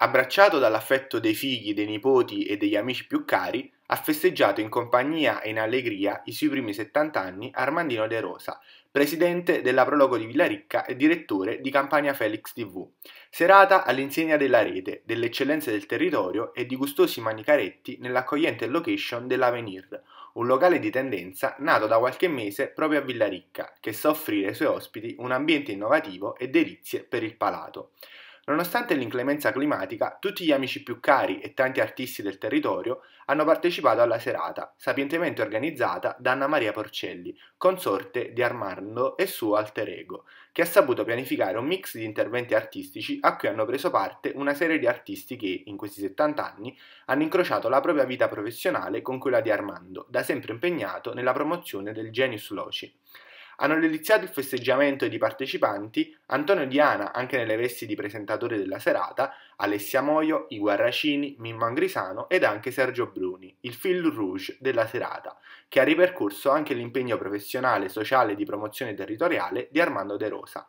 Abbracciato dall'affetto dei figli, dei nipoti e degli amici più cari, ha festeggiato in compagnia e in allegria i suoi primi 70 anni Armandino De Rosa, presidente della Prologo di Villaricca e direttore di Campania Felix TV. Serata all'insegna della rete, delle eccellenze del territorio e di gustosi manicaretti nell'accogliente location dell'Avenir, un locale di tendenza nato da qualche mese proprio a Villaricca, che sa offrire ai suoi ospiti un ambiente innovativo e delizie per il palato. Nonostante l'inclemenza climatica, tutti gli amici più cari e tanti artisti del territorio hanno partecipato alla serata, sapientemente organizzata da Anna Maria Porcelli, consorte di Armando e suo alter ego, che ha saputo pianificare un mix di interventi artistici a cui hanno preso parte una serie di artisti che, in questi 70 anni, hanno incrociato la propria vita professionale con quella di Armando, da sempre impegnato nella promozione del genius loci hanno deliziato il festeggiamento di partecipanti Antonio Diana, anche nelle vesti di presentatore della serata, Alessia Moio, I Guarracini, Mimmo Angrisano ed anche Sergio Bruni, il fil rouge della serata, che ha ripercorso anche l'impegno professionale, sociale e di promozione territoriale di Armando De Rosa.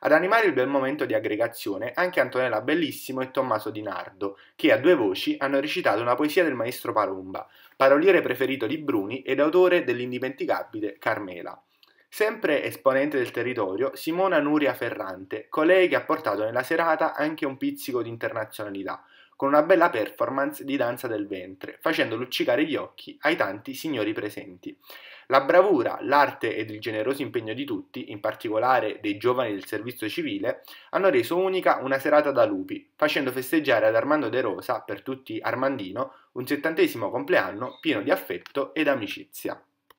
Ad animare il bel momento di aggregazione anche Antonella Bellissimo e Tommaso Di Nardo, che a due voci hanno recitato una poesia del maestro Palumba, paroliere preferito di Bruni ed autore dell'indimenticabile Carmela. Sempre esponente del territorio, Simona Nuria Ferrante, colei che ha portato nella serata anche un pizzico di internazionalità, con una bella performance di danza del ventre, facendo luccicare gli occhi ai tanti signori presenti. La bravura, l'arte ed il generoso impegno di tutti, in particolare dei giovani del servizio civile, hanno reso unica una serata da lupi, facendo festeggiare ad Armando De Rosa, per tutti Armandino, un settantesimo compleanno pieno di affetto ed amicizia.